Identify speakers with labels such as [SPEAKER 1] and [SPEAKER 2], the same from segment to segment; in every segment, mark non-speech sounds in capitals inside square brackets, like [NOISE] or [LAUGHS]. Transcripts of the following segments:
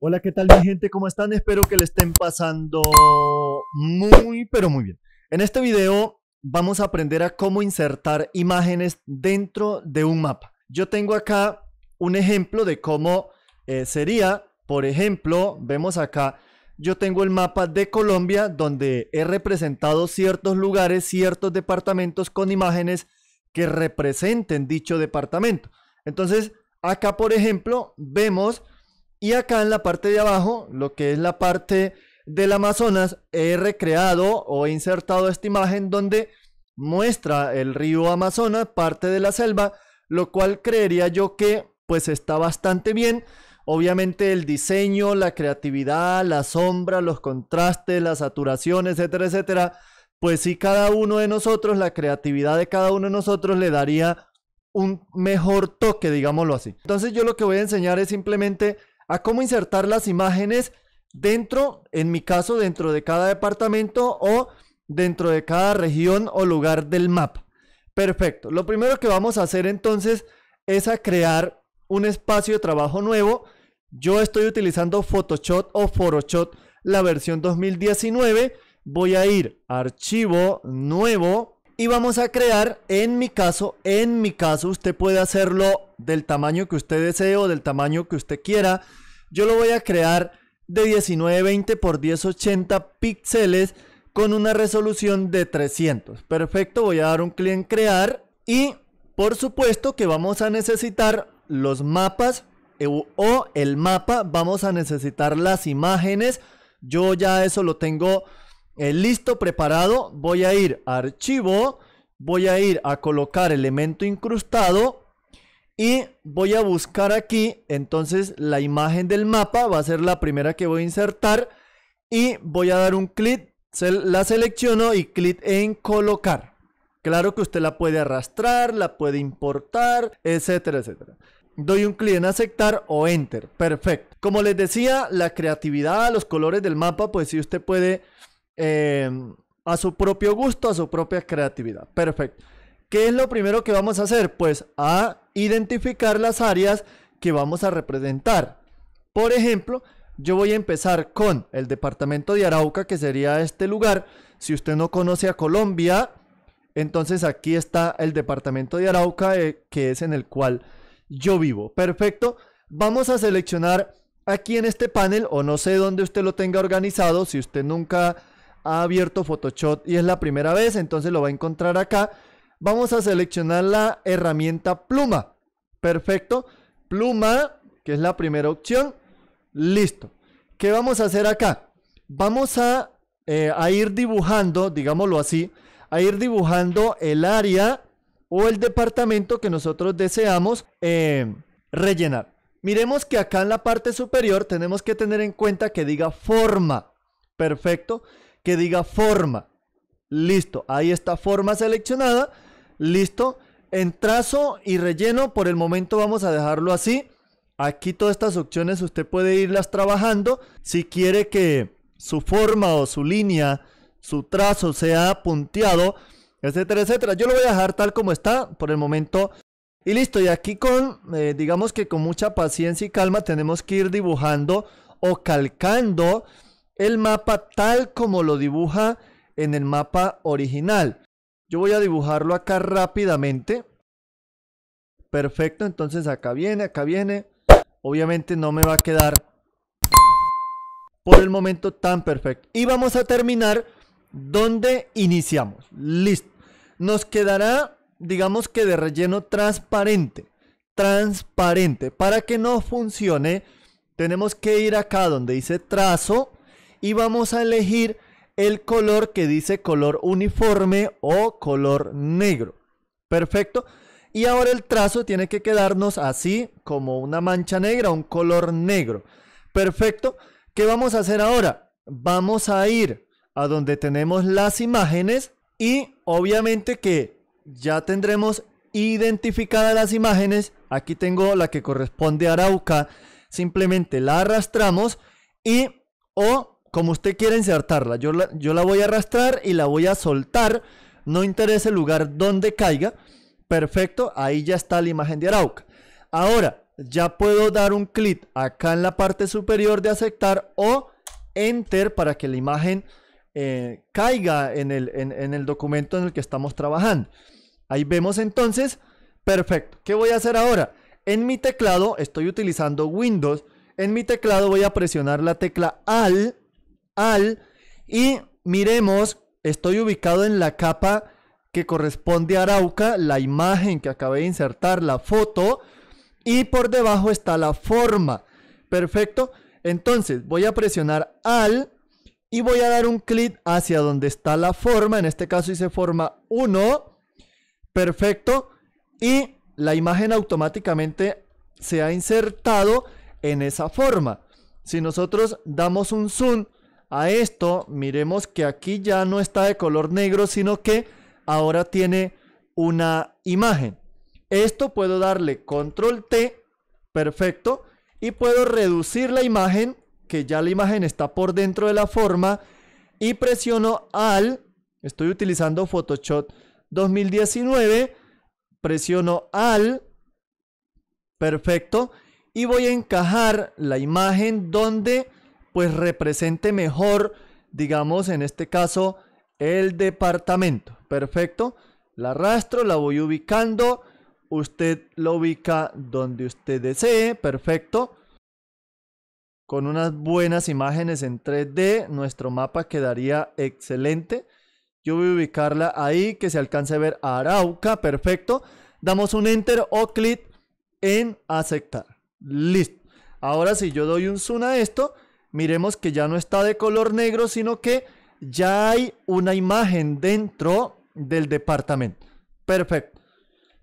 [SPEAKER 1] Hola, ¿qué tal mi gente? ¿Cómo están? Espero que le estén pasando muy, pero muy bien. En este video vamos a aprender a cómo insertar imágenes dentro de un mapa. Yo tengo acá un ejemplo de cómo eh, sería, por ejemplo, vemos acá, yo tengo el mapa de Colombia donde he representado ciertos lugares, ciertos departamentos con imágenes que representen dicho departamento. Entonces, acá, por ejemplo, vemos y acá en la parte de abajo, lo que es la parte del Amazonas, he recreado o he insertado esta imagen donde muestra el río Amazonas, parte de la selva, lo cual creería yo que pues está bastante bien. Obviamente el diseño, la creatividad, la sombra, los contrastes, la saturación, etcétera, etcétera. Pues si sí, cada uno de nosotros, la creatividad de cada uno de nosotros le daría un mejor toque, digámoslo así. Entonces yo lo que voy a enseñar es simplemente a cómo insertar las imágenes dentro, en mi caso, dentro de cada departamento o dentro de cada región o lugar del mapa. Perfecto. Lo primero que vamos a hacer entonces es a crear un espacio de trabajo nuevo. Yo estoy utilizando Photoshop o Photoshop la versión 2019. Voy a ir a archivo nuevo, y vamos a crear, en mi caso, en mi caso, usted puede hacerlo del tamaño que usted desee o del tamaño que usted quiera. Yo lo voy a crear de 1920 por 1080 píxeles con una resolución de 300. Perfecto, voy a dar un clic en crear y por supuesto que vamos a necesitar los mapas e-, o el mapa, vamos a necesitar las imágenes. Yo ya eso lo tengo listo, preparado. Voy a ir a archivo. Voy a ir a colocar elemento incrustado. Y voy a buscar aquí, entonces, la imagen del mapa. Va a ser la primera que voy a insertar. Y voy a dar un clic. la selecciono y clic en colocar. Claro que usted la puede arrastrar, la puede importar, etcétera, etcétera. Doy un clic en aceptar o enter. Perfecto. Como les decía, la creatividad, los colores del mapa, pues si usted puede Em, a su propio gusto, a su propia creatividad. Perfecto. ¿Qué es lo primero que vamos a hacer? Pues a identificar las áreas que vamos a representar. Por ejemplo, yo voy a empezar con el departamento de Arauca, que sería este lugar. Si usted no conoce a Colombia, entonces aquí está el departamento de Arauca, eh, que es en el cual yo vivo. Perfecto. Vamos a seleccionar aquí en este panel, o no sé dónde usted lo tenga organizado, si usted nunca ha abierto Photoshop y es la primera vez, entonces lo va a encontrar acá. Vamos a seleccionar la herramienta pluma. Perfecto. Pluma, que es la primera opción. Listo. ¿Qué vamos a hacer acá? Vamos a, eh, ir dibujando, digámoslo así, a ir dibujando el área o el departamento que nosotros deseamos eh, rellenar. Miremos que acá en la parte superior tenemos que tener en cuenta que diga forma. Perfecto que diga forma. Listo, ahí está forma seleccionada. Listo, en trazo y relleno por el momento vamos a dejarlo así. Aquí todas estas opciones usted puede irlas trabajando. Si quiere que su forma o su línea, su trazo sea punteado, etcétera, etcétera. Yo lo voy a dejar tal como está por el momento. Y listo, y aquí con, eh, digamos que con mucha paciencia y calma tenemos que ir dibujando o calcando el mapa tal como lo dibuja en el mapa original. Yo voy a dibujarlo acá rápidamente. Perfecto, entonces acá viene, acá viene. Obviamente no me va a quedar por el momento tan perfecto. Y vamos a terminar donde iniciamos. Listo. Nos quedará, digamos que de relleno transparente. Transparente. Para que no funcione, tenemos que ir acá donde dice trazo y vamos a elegir el color que dice color uniforme o color negro. Perfecto. Y ahora el trazo tiene que quedarnos así como una mancha negra, un color negro. Perfecto. ¿Qué vamos a hacer ahora? Vamos a ir a donde tenemos las imágenes y obviamente que ya tendremos identificadas las imágenes. Aquí tengo la que corresponde a Arauca. Simplemente la arrastramos y o como usted quiere insertarla. Yo la, yo la voy a arrastrar y la voy a soltar. No interesa el lugar donde caiga. Perfecto, ahí ya está la imagen de Arauca. Ahora, ya puedo dar un clic acá en la parte superior de aceptar o enter para que la imagen eh, caiga en el, en el documento en el que estamos trabajando. Ahí vemos entonces, perfecto. ¿Qué voy a hacer ahora? En mi teclado, estoy utilizando Windows, en mi teclado voy a presionar la tecla Alt al y miremos, estoy ubicado en la capa que corresponde a Arauca, la imagen que acabé de insertar, la foto, y por debajo está la forma. Perfecto. Entonces voy a presionar al y voy a dar un clic hacia donde está la forma. En este caso hice forma 1. Perfecto. Y la imagen automáticamente se ha insertado en esa forma. Si nosotros damos un zoom a esto, miremos que aquí ya no está de color negro, sino que ahora tiene una imagen. Esto puedo darle control T, perfecto, y puedo reducir la imagen, que ya la imagen está por dentro de la forma, y presiono al, estoy utilizando Photoshop 2019, presiono al, perfecto, y voy a encajar la imagen donde pues represente mejor, digamos en este caso, el departamento. Perfecto. La arrastro, la voy ubicando. Usted lo ubica donde usted desee. Perfecto. Con unas buenas imágenes en 3D, nuestro mapa quedaría excelente. Yo voy a ubicarla ahí, que se alcance a ver Arauca. Perfecto. Damos un Enter o clic en aceptar. Listo. Ahora si yo doy un zoom a esto, miremos que ya no está de color negro, sino que ya hay una imagen dentro del departamento. Perfecto.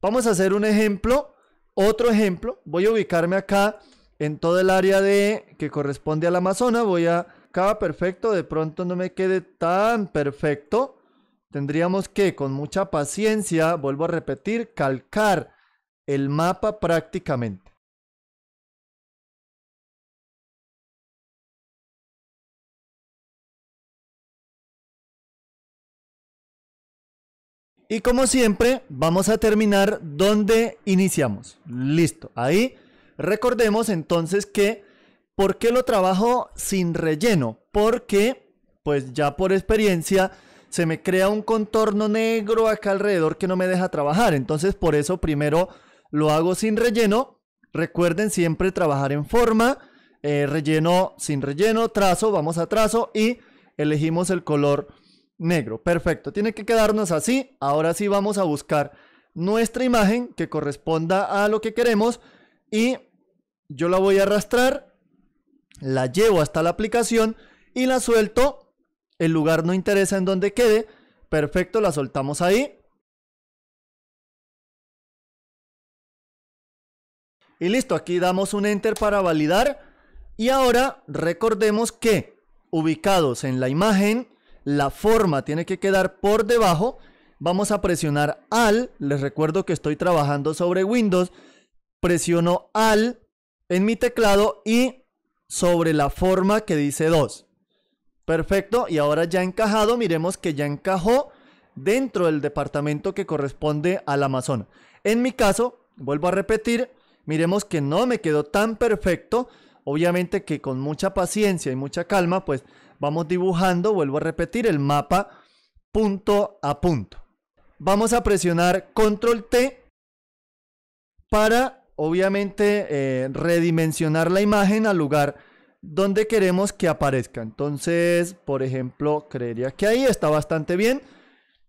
[SPEAKER 1] Vamos a hacer un ejemplo, otro ejemplo. Voy a ubicarme acá en todo el área de que corresponde al Amazonas. Voy a acá, perfecto. De pronto no me quede tan perfecto. Tendríamos que con mucha paciencia, vuelvo a repetir, calcar el mapa prácticamente. Y como siempre, vamos a terminar donde iniciamos. Listo. Ahí recordemos entonces que, ¿por qué lo trabajo sin relleno? Porque, pues ya por experiencia, se me crea un contorno negro acá alrededor que no me deja trabajar. Entonces, por eso primero lo hago sin relleno. Recuerden siempre trabajar en forma, eh, relleno sin relleno, trazo, vamos a trazo y elegimos el color negro. Perfecto, tiene que quedarnos así. Ahora sí vamos a buscar nuestra imagen que corresponda a lo que queremos y yo la voy a arrastrar, la llevo hasta la aplicación y la suelto. El lugar no interesa en donde quede. Perfecto, la soltamos ahí. Y listo, aquí damos un enter para validar. Y ahora recordemos que ubicados en la imagen la forma tiene que quedar por debajo. Vamos a presionar al, les recuerdo que estoy trabajando sobre Windows, presiono al en mi teclado y sobre la forma que dice 2. Perfecto, y ahora ya encajado, miremos que ya encajó dentro del departamento que corresponde al Amazon. En mi caso, vuelvo a repetir, miremos que no me quedó tan perfecto. Obviamente que con mucha paciencia y mucha calma, pues vamos dibujando, vuelvo a repetir, el mapa punto a punto. Vamos a presionar control T para, obviamente, eh, redimensionar la imagen al lugar donde queremos que aparezca. Entonces, por ejemplo, creería que ahí está bastante bien.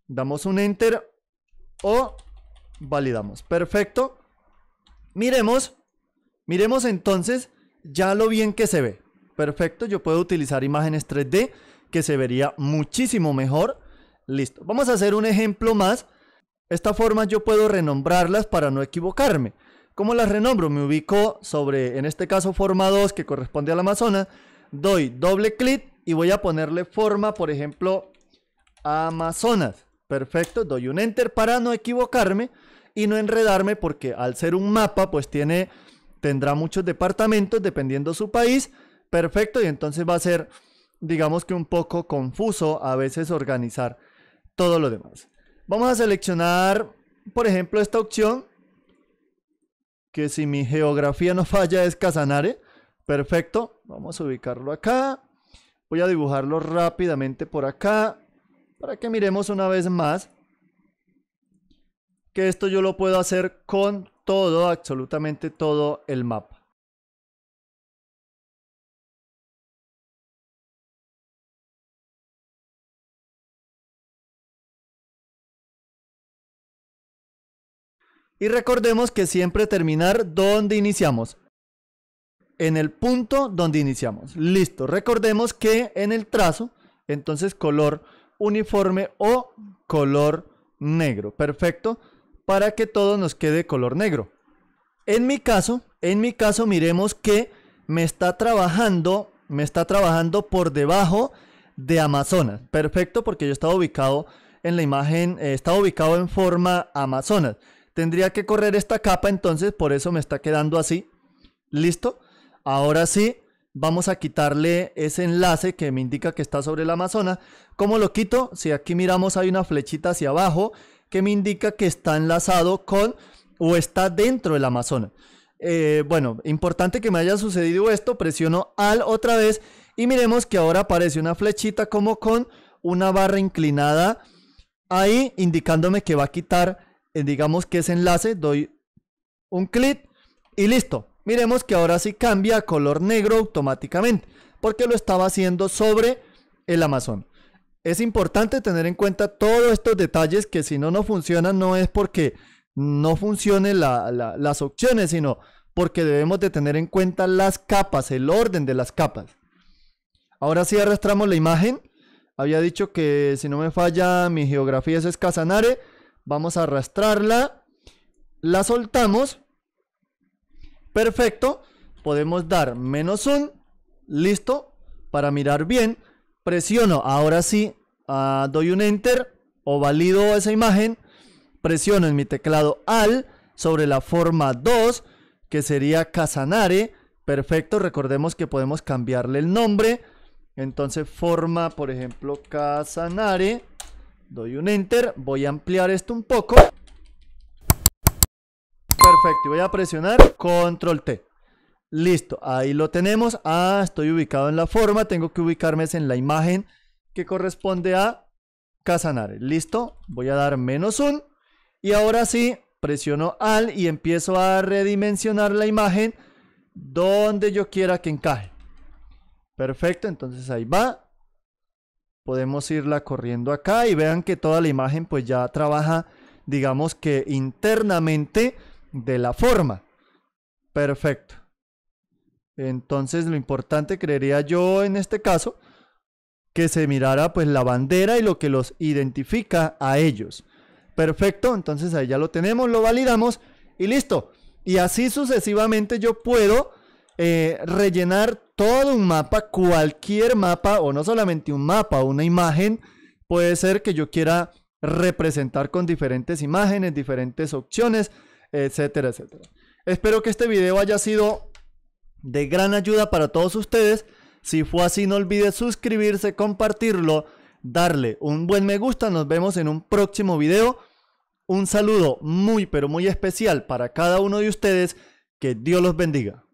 [SPEAKER 1] Damos un enter o validamos. Perfecto. Miremos, miremos entonces ya lo bien que se ve perfecto. Yo puedo utilizar imágenes 3D que se vería muchísimo mejor. Listo. Vamos a hacer un ejemplo más. Esta forma yo puedo renombrarlas para no equivocarme. ¿Cómo las renombro? Me ubico sobre, en este caso, forma 2 que corresponde a la Doy doble clic y voy a ponerle forma, por ejemplo, Amazonas. Perfecto, doy un enter para no equivocarme y no enredarme porque al ser un mapa pues tiene tendrá muchos departamentos dependiendo su país perfecto y entonces va a ser, digamos que un poco confuso a veces organizar todo lo demás. Vamos a seleccionar, por ejemplo, esta opción, que si mi geografía no [LAUGHS] falla es Casanare. Perfecto, vamos a ubicarlo acá. Voy a dibujarlo rápidamente por acá, para que miremos una vez más que esto yo lo puedo hacer con todo, absolutamente todo el mapa. Y recordemos que siempre terminar donde iniciamos. En el punto donde iniciamos. Listo. Recordemos que en el trazo, entonces color uniforme o color negro. Perfecto. Para que todo nos quede color negro. En mi caso, en mi caso miremos que me está trabajando, me está trabajando por debajo de Amazonas. Perfecto, porque yo estaba ubicado en la imagen, eh, estaba ubicado en forma Amazonas. Tendría que correr esta capa entonces, por eso me está quedando así. ¿Listo? Ahora sí, vamos a quitarle ese enlace que me indica que está sobre la Amazona. ¿Cómo lo quito? Si aquí miramos hay una flechita hacia abajo que me indica que está enlazado con o está dentro del Amazonas. Eh, bueno, importante que me haya sucedido esto, presiono al otra vez y miremos que ahora aparece una flechita como con una barra inclinada ahí indicándome que va a quitar eh, digamos que ese enlace, doy un clic y listo. Miremos que ahora sí cambia a color negro automáticamente, porque lo estaba haciendo sobre el Amazon. Es importante tener en cuenta todos estos detalles que si no, no funcionan, no es porque no funcionen las opciones, sino porque debemos de tener en cuenta las capas, el orden de las capas. Ahora sí arrastramos la imagen. Había dicho que si no me falla mi geografía es Casanare Vamos a arrastrarla. La soltamos. Perfecto. Podemos dar menos un. Listo. Para mirar bien. Presiono. Ahora sí. Ah, doy un enter. O valido esa imagen. Presiono en mi teclado al. Sobre la forma 2. Que sería Casanare. Perfecto. Recordemos que podemos cambiarle el nombre. Entonces forma, por ejemplo, Casanare. Doy un enter, voy a ampliar esto un poco. Perfecto, y voy a presionar control T. Listo, ahí lo tenemos. Ah, estoy ubicado en la forma, tengo que ubicarme en la imagen que corresponde a Casanare. Listo, voy a dar menos un y ahora sí presiono al y empiezo a redimensionar la imagen donde yo quiera que encaje. Perfecto, entonces ahí va podemos irla corriendo acá y vean que toda la imagen pues ya trabaja digamos que internamente de la forma perfecto entonces lo importante creería yo en este caso que se mirara pues la bandera y lo que los identifica a ellos perfecto entonces ahí ya lo tenemos lo validamos y listo y así sucesivamente yo puedo eh, rellenar todo un mapa, cualquier mapa, o no solamente un mapa, una imagen, puede ser que yo quiera representar con diferentes imágenes, diferentes opciones, etcétera, etcétera. Espero que este video haya sido de gran ayuda para todos ustedes. Si fue así, no olvides suscribirse, compartirlo, darle un buen me gusta. Nos vemos en un próximo video. Un saludo muy, pero muy especial para cada uno de ustedes. Que Dios los bendiga.